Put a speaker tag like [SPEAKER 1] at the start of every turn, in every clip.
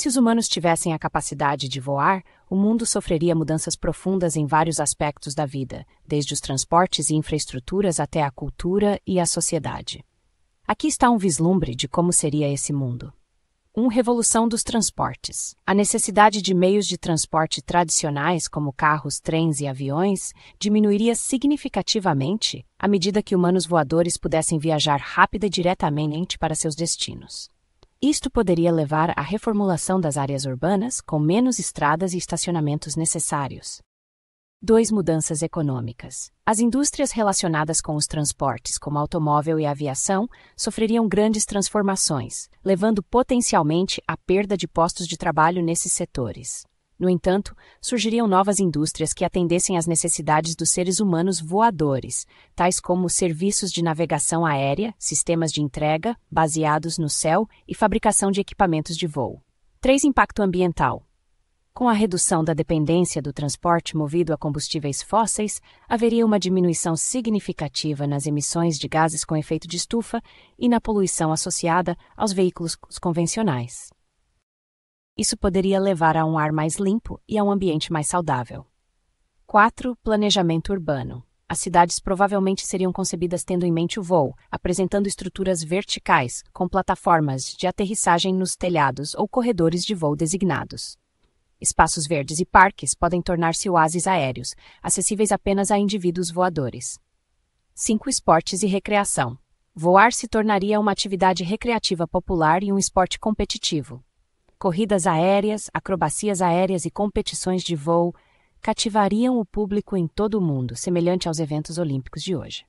[SPEAKER 1] Se os humanos tivessem a capacidade de voar, o mundo sofreria mudanças profundas em vários aspectos da vida, desde os transportes e infraestruturas até a cultura e a sociedade. Aqui está um vislumbre de como seria esse mundo. 1. Um, revolução dos transportes. A necessidade de meios de transporte tradicionais, como carros, trens e aviões, diminuiria significativamente à medida que humanos voadores pudessem viajar rápida e diretamente para seus destinos. Isto poderia levar à reformulação das áreas urbanas com menos estradas e estacionamentos necessários. 2. Mudanças econômicas. As indústrias relacionadas com os transportes, como automóvel e aviação, sofreriam grandes transformações, levando potencialmente à perda de postos de trabalho nesses setores. No entanto, surgiriam novas indústrias que atendessem às necessidades dos seres humanos voadores, tais como serviços de navegação aérea, sistemas de entrega, baseados no céu e fabricação de equipamentos de voo. 3. Impacto ambiental. Com a redução da dependência do transporte movido a combustíveis fósseis, haveria uma diminuição significativa nas emissões de gases com efeito de estufa e na poluição associada aos veículos convencionais. Isso poderia levar a um ar mais limpo e a um ambiente mais saudável. 4. Planejamento urbano. As cidades provavelmente seriam concebidas tendo em mente o voo, apresentando estruturas verticais, com plataformas de aterrissagem nos telhados ou corredores de voo designados. Espaços verdes e parques podem tornar-se oásis aéreos, acessíveis apenas a indivíduos voadores. 5. Esportes e recreação. Voar se tornaria uma atividade recreativa popular e um esporte competitivo corridas aéreas, acrobacias aéreas e competições de voo cativariam o público em todo o mundo, semelhante aos eventos olímpicos de hoje.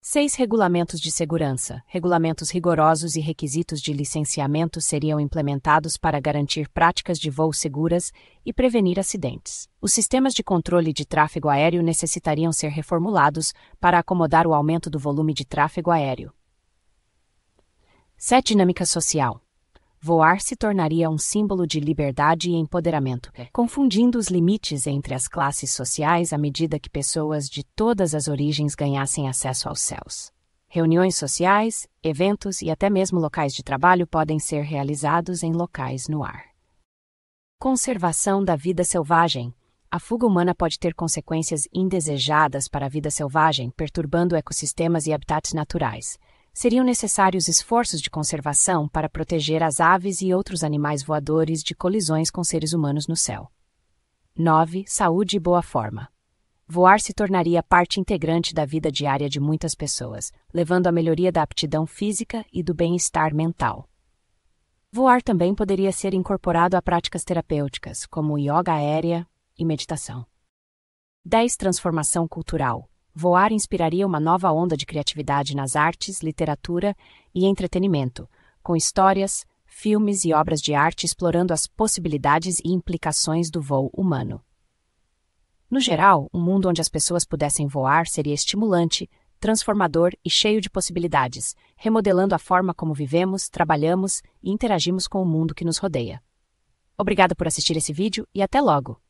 [SPEAKER 1] Seis regulamentos de segurança, regulamentos rigorosos e requisitos de licenciamento seriam implementados para garantir práticas de voo seguras e prevenir acidentes. Os sistemas de controle de tráfego aéreo necessitariam ser reformulados para acomodar o aumento do volume de tráfego aéreo. 7. Dinâmica social voar se tornaria um símbolo de liberdade e empoderamento, é. confundindo os limites entre as classes sociais à medida que pessoas de todas as origens ganhassem acesso aos céus. Reuniões sociais, eventos e até mesmo locais de trabalho podem ser realizados em locais no ar. Conservação da vida selvagem. A fuga humana pode ter consequências indesejadas para a vida selvagem, perturbando ecossistemas e habitats naturais, seriam necessários esforços de conservação para proteger as aves e outros animais voadores de colisões com seres humanos no céu. 9. Saúde e boa forma. Voar se tornaria parte integrante da vida diária de muitas pessoas, levando à melhoria da aptidão física e do bem-estar mental. Voar também poderia ser incorporado a práticas terapêuticas, como yoga aérea e meditação. 10. Transformação cultural Voar inspiraria uma nova onda de criatividade nas artes, literatura e entretenimento, com histórias, filmes e obras de arte explorando as possibilidades e implicações do voo humano. No geral, um mundo onde as pessoas pudessem voar seria estimulante, transformador e cheio de possibilidades, remodelando a forma como vivemos, trabalhamos e interagimos com o mundo que nos rodeia. Obrigada por assistir esse vídeo e até logo!